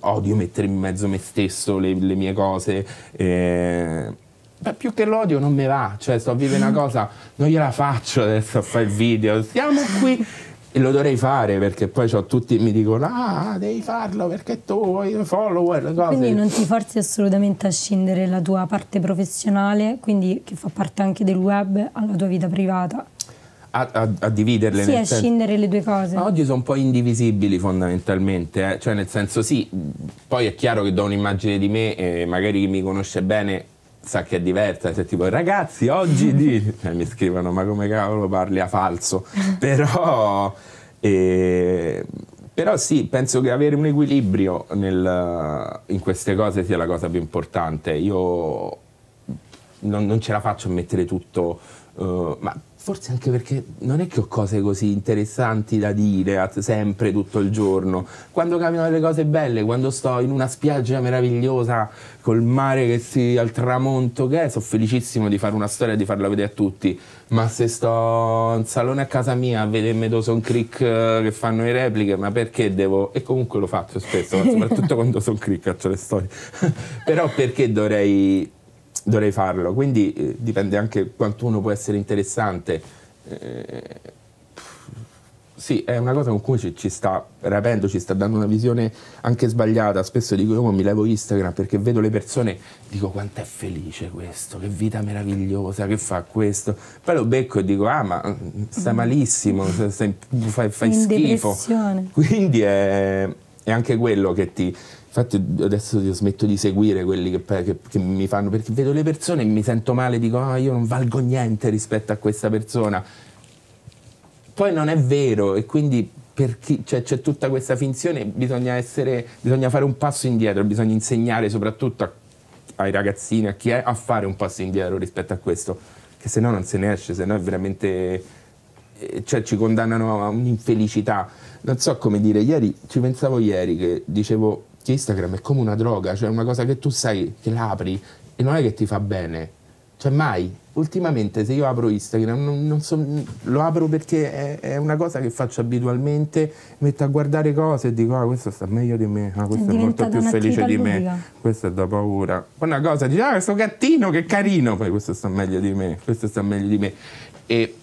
odio mettere in mezzo me stesso le, le mie cose. Eh, Beh, più che l'odio non mi va, cioè sto a vivere una cosa, non gliela faccio adesso a fare il video, siamo qui e lo dovrei fare perché poi tutti mi dicono ah devi farlo perché tu vuoi follower, le cose. Quindi non ti forzi assolutamente a scindere la tua parte professionale, quindi che fa parte anche del web, alla tua vita privata. A, a, a, dividerle. Sì, a senso. scindere le due cose. Ma oggi sono un po' indivisibili fondamentalmente, eh? cioè nel senso sì, poi è chiaro che do un'immagine di me e eh, magari chi mi conosce bene ragazza che è diversa, cioè tipo ragazzi oggi di... Cioè, mi scrivono ma come cavolo parli a falso, però, eh, però sì, penso che avere un equilibrio nel, in queste cose sia la cosa più importante, io non, non ce la faccio a mettere tutto, uh, ma Forse anche perché non è che ho cose così interessanti da dire sempre, tutto il giorno. Quando cambiano le cose belle, quando sto in una spiaggia meravigliosa col mare che si al tramonto che è, sono felicissimo di fare una storia e di farla vedere a tutti. Ma se sto in salone a casa mia a vedere un Crick eh, che fanno le repliche, ma perché devo. E comunque lo faccio spesso, soprattutto quando sono Crick, faccio le storie. Però perché dovrei dovrei farlo. Quindi eh, dipende anche quanto uno può essere interessante. Eh, sì, è una cosa con cui ci, ci, sta rapendo, ci sta dando una visione anche sbagliata. Spesso dico io mi levo Instagram perché vedo le persone, dico quanto è felice questo, che vita meravigliosa che fa questo. Poi lo becco e dico ah ma mm, sta mm. malissimo, stai, fai, fai schifo. Depressione. Quindi è, è anche quello che ti, Infatti adesso io smetto di seguire quelli che, che, che, mi fanno, perché vedo le persone e mi sento male, dico ah io non valgo niente rispetto a questa persona. Poi non è vero e quindi chi, cioè, c'è tutta questa finzione, bisogna, essere, bisogna fare un passo indietro, bisogna insegnare soprattutto a, ai ragazzini, a chi è, a fare un passo indietro rispetto a questo, che se no non se ne esce, se no è veramente... Eh, cioè, ci condannano a un'infelicità. Non so come dire, ieri, ci pensavo ieri che dicevo che Instagram è come una droga, cioè una cosa che tu sai che l'apri e non è che ti fa bene. Cioè mai, ultimamente se io apro Instagram non, non so, lo apro perché è, è, una cosa che faccio abitualmente, metto a guardare cose e dico ah questo sta meglio di me, ah questo è, è molto più felice di me, ludica. questo è da paura. Una cosa dici ah questo gattino che carino, poi questo sta meglio di me, questo sta meglio di me. E,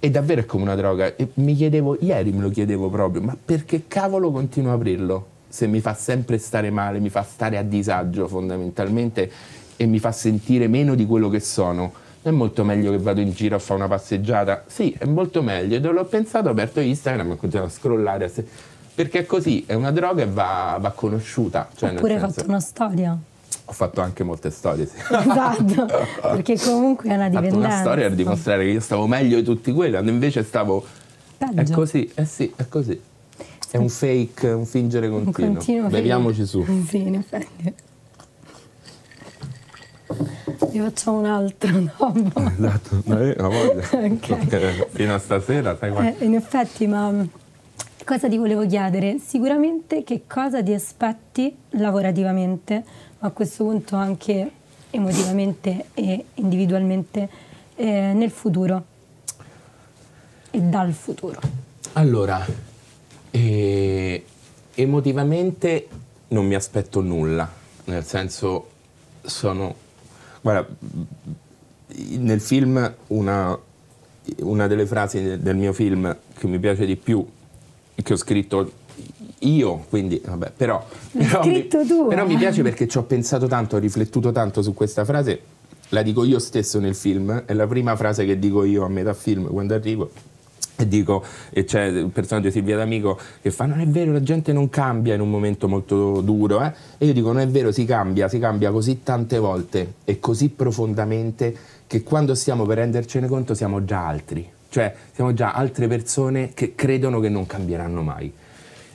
e davvero è come una droga. E mi chiedevo, ieri me lo chiedevo proprio, ma perché cavolo continuo a aprirlo? se mi fa sempre stare male, mi fa stare a disagio fondamentalmente e mi fa sentire meno di quello che sono. È molto meglio che vado in giro a fare una passeggiata. Sì, è molto meglio. E dove l'ho pensato, ho aperto Instagram e ho continuato a scrollare. A se... Perché così, è una droga e va, va conosciuta. Cioè, Oppure hai fatto una storia. Ho fatto anche molte storie, sì. Esatto, perché comunque è una dipendenza. Ho fatto una storia per dimostrare che io stavo meglio di tutti quelli, quando invece stavo... Peggio. È così, eh sì, è così. È un fake, un fingere continuo. Un continuo Beviamoci su. Sì, in effetti. Ne facciamo un altro dopo. No? Esatto, ma io ho voglia. okay. Fino a stasera, sai quanto. Eh, in effetti, ma mm, cosa ti volevo chiedere? Sicuramente che cosa ti aspetti lavorativamente, ma a questo punto anche emotivamente e individualmente eh, nel futuro e dal futuro? Allora, e emotivamente non mi aspetto nulla, nel senso sono... Guarda, nel film una, una delle frasi del mio film che mi piace di più, che ho scritto io, quindi vabbè, però, però, mi, però mi, piace perché ci ho pensato tanto, ho riflettuto tanto su questa frase, la dico io stesso nel film, è la prima frase che dico io a metà film quando arrivo e dico, e c'è il personaggio di Silvia D'Amico che fa: Non è vero, la gente non cambia in un momento molto duro. Eh? E io dico: Non è vero, si cambia, si cambia così tante volte e così profondamente che quando stiamo per rendercene conto siamo già altri. Cioè, siamo già altre persone che credono che non cambieranno mai.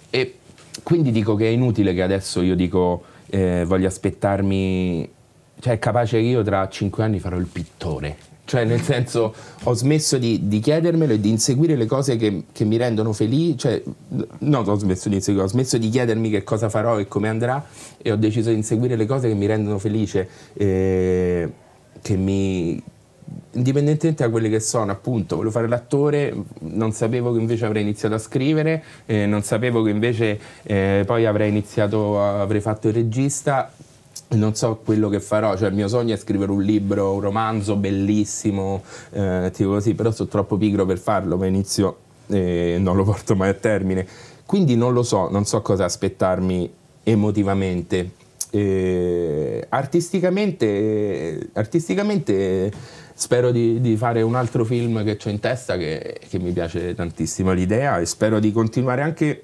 E quindi dico che è inutile che adesso io dico eh, voglio aspettarmi. Cioè, è capace che io tra cinque anni farò il pittore cioè, nel senso, ho smesso di, di chiedermelo e di inseguire le cose che, che mi rendono felice. Cioè, no, ho smesso di inseguire, ho smesso di chiedermi che cosa farò e come andrà e ho deciso di inseguire le cose che mi rendono felice, eh, che mi, indipendentemente da quelle che sono, appunto, volevo fare l'attore, non sapevo che invece avrei iniziato a scrivere, eh, non sapevo che invece eh, poi avrei iniziato, avrei fatto il regista, non so quello che farò, cioè il mio sogno è scrivere un libro, un romanzo bellissimo, eh, tipo così, però sono troppo pigro per farlo, ma inizio e non lo porto mai a termine. Quindi non lo so, non so cosa aspettarmi emotivamente. Eh, artisticamente, artisticamente spero di, di, fare un altro film che ho in testa che, che mi piace tantissimo l'idea e spero di continuare anche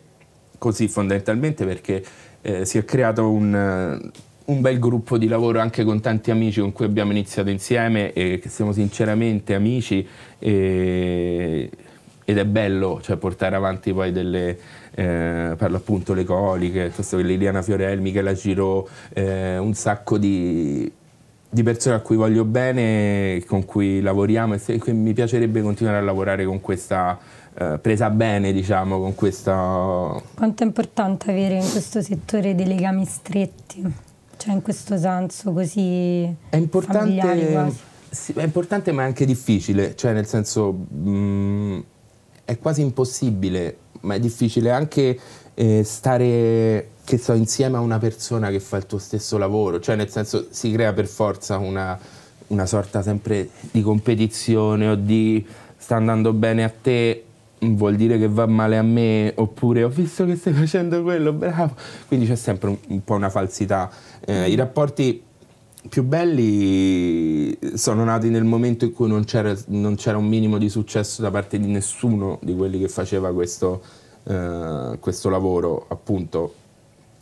così fondamentalmente perché eh, si è creato un un bel gruppo di lavoro anche con tanti amici con cui abbiamo iniziato insieme e che siamo sinceramente amici e, ed è bello cioè, portare avanti poi delle, eh, parlo appunto le coliche, Liliana Fiorel, Michela Giro, eh, un sacco di, di persone a cui voglio bene, con cui lavoriamo e, se, mi piacerebbe continuare a lavorare con questa eh, presa bene, diciamo, con questa... Quanto è importante avere in questo settore dei legami stretti? Cioè in questo senso così È importante, sì, è importante ma è anche difficile, cioè nel senso mh, mm, è quasi impossibile, ma è difficile anche eh, stare che so, insieme a una persona che fa il tuo stesso lavoro, cioè nel senso si crea per forza una, una sorta sempre di competizione o di sta andando bene a te vuol dire che va male a me oppure ho visto che stai facendo quello, bravo. Quindi c'è sempre un, un po' una falsità. Eh, I rapporti più belli sono nati nel momento in cui non c'era, non c'era, un minimo di successo da parte di nessuno di quelli che faceva questo, eh, questo lavoro, appunto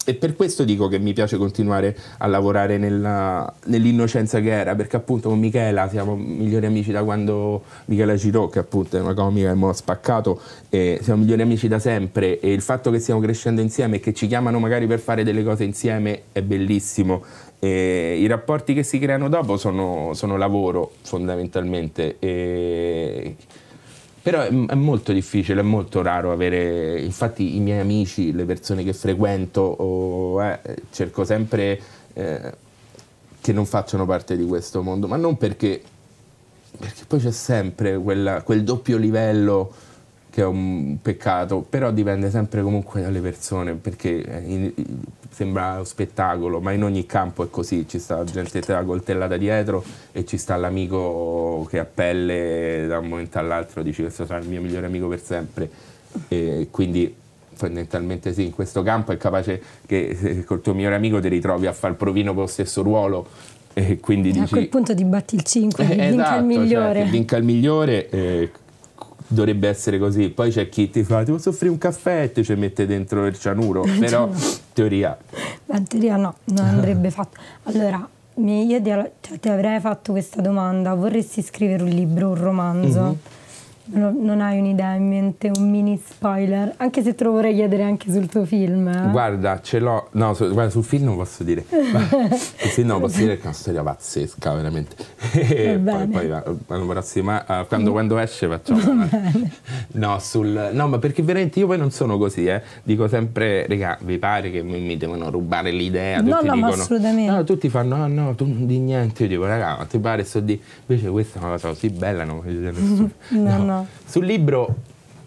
e per questo dico che mi piace continuare a lavorare nella, nell'innocenza che era, perché appunto con Michela siamo migliori amici da quando Michela Girò, che appunto è una comica e mo' spaccato, eh, siamo migliori amici da sempre e il fatto che stiamo crescendo insieme e che ci chiamano magari per fare delle cose insieme è bellissimo. E I rapporti che si creano dopo sono, sono lavoro fondamentalmente. E però è, è, molto difficile, è molto raro avere, infatti i miei amici, le persone che frequento, o, eh, cerco sempre eh, che non facciano parte di questo mondo, ma non perché, perché poi c'è sempre quella, quel doppio livello che è un peccato, però dipende sempre comunque dalle persone, perché eh, in, sembra un spettacolo, ma in ogni campo è così, ci sta la certo. gente la coltellata dietro e ci sta l'amico che a pelle da un momento all'altro dice questo sarà il mio migliore amico per sempre, e quindi fondamentalmente sì, in questo campo è capace che col tuo migliore amico ti ritrovi a far provino per lo stesso ruolo e quindi dici... A quel punto ti batti il 5, eh, esatto, cioè, vinca il migliore. vinca il migliore dovrebbe essere così. Poi c'è chi ti fa, ti posso offrire un caffè e ti ci mette dentro il cianuro, eh, però in teoria. Beh, in teoria no, non andrebbe fatto. Allora, io ti, cioè, ti, avrei fatto questa domanda, vorresti scrivere un libro, un romanzo? Mm -hmm non, non hai un'idea in mente, un mini spoiler, anche se te lo vorrei chiedere anche sul tuo film. Eh? Guarda, ce l'ho, no, su, guarda, sul film non posso dire, sì, no, posso dire che è una storia pazzesca, veramente. e poi, poi la, la ah, quando, quando, esce facciamo una... no, sul, no, ma perché veramente io poi non sono così, eh. dico sempre, raga, vi pare che mi, mi devono rubare l'idea? No, tutti no, dicono, assolutamente. No, tutti fanno, no, ah, no, tu di niente, io dico, raga, ma ti pare sto di... Invece questa è una cosa così bella, non mi dire nessuno. no. no. no. Sul libro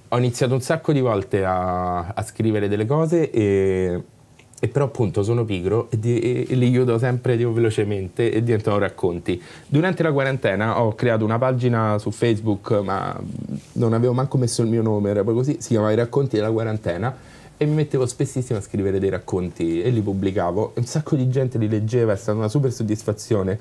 ho iniziato un sacco di volte a, a scrivere delle cose e, e, però appunto sono pigro e, di, e li chiudo sempre tipo, velocemente e diventano racconti. Durante la quarantena ho creato una pagina su Facebook ma non avevo manco messo il mio nome, era proprio così, si chiamava I racconti della quarantena e mi mettevo spessissimo a scrivere dei racconti e li pubblicavo. e Un sacco di gente li leggeva, è stata una super soddisfazione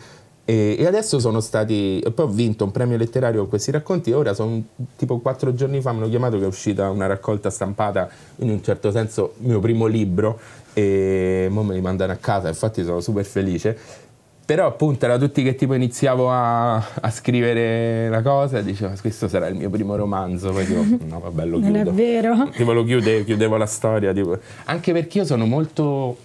e, e adesso sono stati. Poi ho vinto un premio letterario con questi racconti. E ora sono tipo quattro giorni fa mi hanno chiamato che è uscita una raccolta stampata, in un certo senso, il mio primo libro. E ora me li mandano a casa, infatti sono super felice però appunto era tutti che tipo iniziavo a, a scrivere la cosa e dicevo questo sarà il mio primo romanzo poi dico no vabbè lo non chiudo non è vero tipo lo chiude, chiudevo la storia tipo. anche perché io sono molto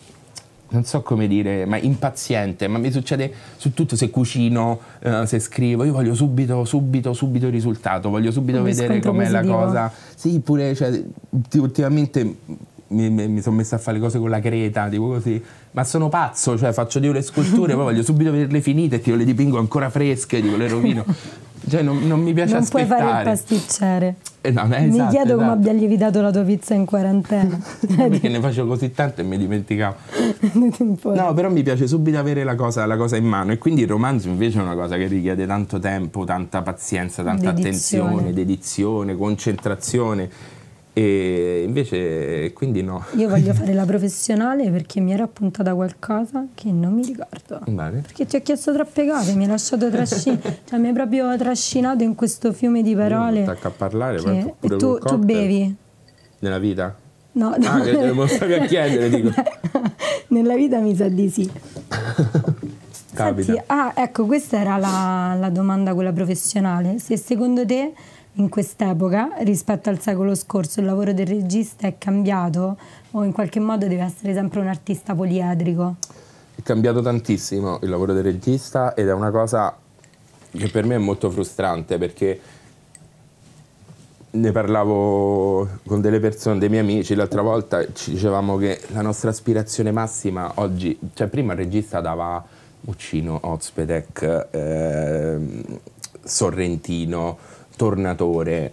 non so come dire, ma impaziente, ma mi succede su tutto se cucino, eh, se scrivo, io voglio subito, subito, subito il risultato, voglio subito Un vedere com'è la cosa. Sì, pure, cioè, ultimamente mi, mi sono messa a fare le cose con la creta, tipo così, ma sono pazzo, cioè faccio io le sculture, poi voglio subito vederle finite, tipo le dipingo ancora fresche, tipo le rovino. Cioè non, non mi piace non aspettare. Non puoi fare il pasticcere. Eh, no, eh, esatto, mi chiedo esatto. come abbia lievitato la tua pizza in quarantena. Perché cioè, ne facevo così tante e mi dimenticavo. no, però mi piace subito avere la cosa, la cosa, in mano. E quindi il romanzo invece è una cosa che richiede tanto tempo, tanta pazienza, tanta dedizione. attenzione, dedizione, concentrazione e invece quindi no. Io voglio fare la professionale perché mi era appuntata qualcosa che non mi ricordo. Vale. Perché ti ho chiesto troppe cose, mi hai lasciato trascinare, cioè mi hai proprio trascinato in questo fiume di parole. Non a parlare, che... pure tu, tu bevi? Nella vita? No, ah, no. Ah, che devo stavi a chiedere, dico. Nella vita mi sa di sì. Capita. Senti, ah, ecco, questa era la, la domanda quella professionale. Se secondo te in quest'epoca rispetto al secolo scorso il lavoro del regista è cambiato o in qualche modo deve essere sempre un artista poliedrico? È cambiato tantissimo il lavoro del regista ed è una cosa che per me è molto frustrante perché ne parlavo con delle persone, dei miei amici, l'altra volta ci dicevamo che la nostra aspirazione massima oggi, cioè prima il regista dava Muccino, Ozpedec, eh, Sorrentino, Tornatore,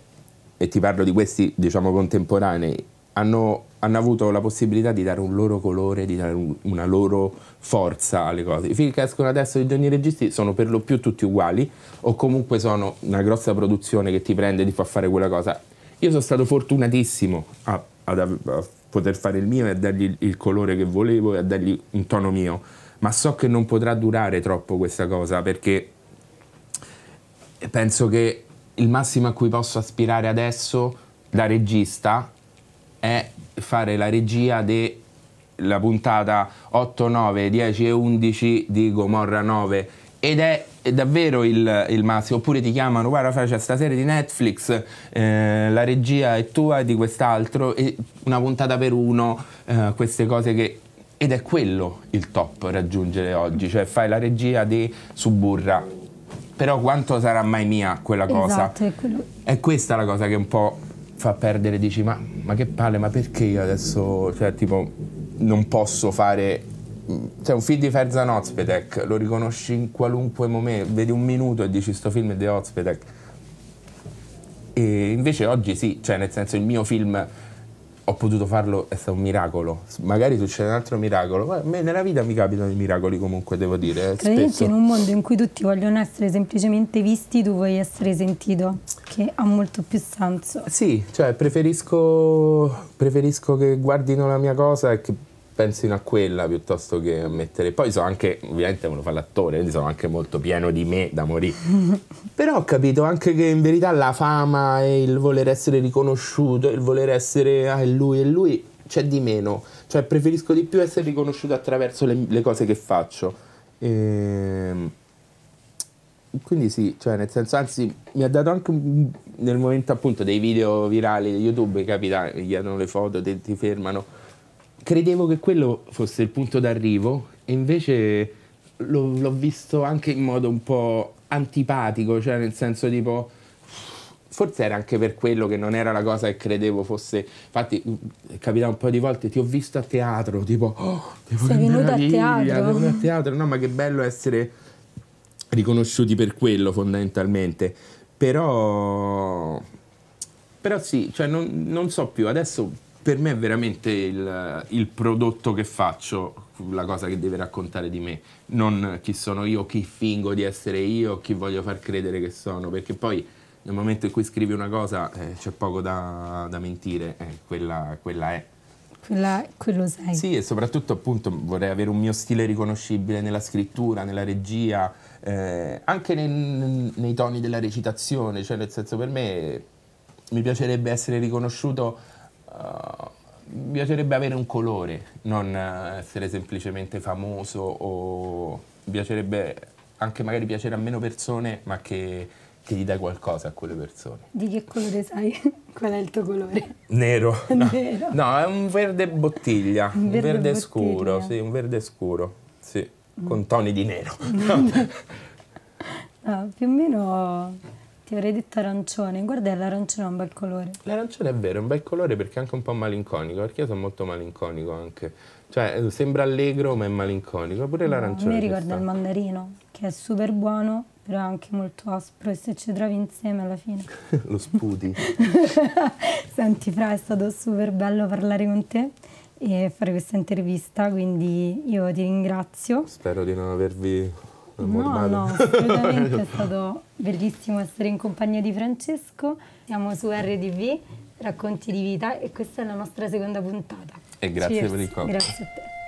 e ti parlo di questi diciamo contemporanei, hanno, hanno avuto la possibilità di dare un loro colore, di dare un, una loro forza alle cose. I film che escono adesso di ogni registi sono per lo più tutti uguali o comunque sono una grossa produzione che ti prende e ti fa fare quella cosa. Io sono stato fortunatissimo a, a, a poter fare il mio e a dargli il colore che volevo e a dargli un tono mio, ma so che non potrà durare troppo questa cosa perché penso che il massimo a cui posso aspirare adesso da regista è fare la regia della puntata 8, 9, 10 e 11 di Gomorra 9 ed è è davvero il, il massimo, oppure ti chiamano, guarda, c'è questa serie di Netflix, eh, la regia è tua e di quest'altro, e una puntata per uno, eh, queste cose che... Ed è quello il top raggiungere oggi, cioè fai la regia di Suburra però quanto sarà mai mia quella cosa? Esatto, è, quello... è questa la cosa che un po' fa perdere, dici ma, ma che palle, ma perché io adesso, cioè tipo, non posso fare cioè un film di Ferzan Ozpetek lo riconosci in qualunque momento vedi un minuto e dici sto film è di Ozpetek e invece oggi sì cioè nel senso il mio film ho potuto farlo, è stato un miracolo. Magari succede un altro miracolo, ma a me nella vita mi capitano i miracoli comunque, devo dire. Eh, Credete in un mondo in cui tutti vogliono essere semplicemente visti, tu vuoi essere sentito, che ha molto più senso. Sì, cioè preferisco, preferisco che guardino la mia cosa e che pensino a quella piuttosto che a mettere. Poi so anche, ovviamente uno fa l'attore, quindi sono anche molto pieno di me da morire. Però ho capito anche che in verità la fama e il voler essere riconosciuto, il voler essere ah, è lui e lui c'è di meno. Cioè preferisco di più essere riconosciuto attraverso le, le cose che faccio. E... Ehm, quindi sì, cioè nel senso, anzi, mi ha dato anche nel momento appunto dei video virali di YouTube, capita, gli danno le foto, ti, ti fermano credevo che quello fosse il punto d'arrivo e invece l'ho, l'ho visto anche in modo un po' antipatico, cioè nel senso tipo forse era anche per quello che non era la cosa che credevo fosse infatti è capitato un po' di volte ti ho visto a teatro tipo oh, sei venuto a teatro a teatro no ma che bello essere riconosciuti per quello fondamentalmente però però sì cioè non, non so più adesso per me è veramente il, il, prodotto che faccio la cosa che deve raccontare di me, non chi sono io, chi fingo di essere io, chi voglio far credere che sono, perché poi nel momento in cui scrivi una cosa eh, c'è poco da, da mentire, eh, quella, quella, è. Quella, quello sei. Sì, e soprattutto appunto vorrei avere un mio stile riconoscibile nella scrittura, nella regia, eh, anche nei, nei toni della recitazione, cioè nel senso per me mi piacerebbe essere riconosciuto Uh, piacerebbe avere un colore, non eh, essere semplicemente famoso o piacerebbe anche magari piacere a meno persone, ma che, che gli dai qualcosa a quelle persone. Di che colore sai? Qual è il tuo colore? Nero. No, Nero. no è un verde bottiglia, un verde, verde bottiglia. scuro, sì, un verde scuro, sì, mm. con toni di nero. no, ah, più o meno ti avrei detto arancione, guarda l'arancione è un bel colore. L'arancione è vero, è un bel colore perché è anche un po' malinconico, perché io sono molto malinconico anche. Cioè sembra allegro ma è malinconico, pure no, l'arancione. A me ricorda il mandarino, che è super buono, però è anche molto aspro e se ci trovi insieme alla fine... Lo sputi. Senti Fra, è stato super bello parlare con te e fare questa intervista, quindi io ti ringrazio. Spero di non avervi eh, no, no, assolutamente è stato bellissimo essere in compagnia di Francesco. Siamo su RDV, Racconti di Vita e questa è la nostra seconda puntata. E grazie Cheers. per il cocktail. Grazie a te.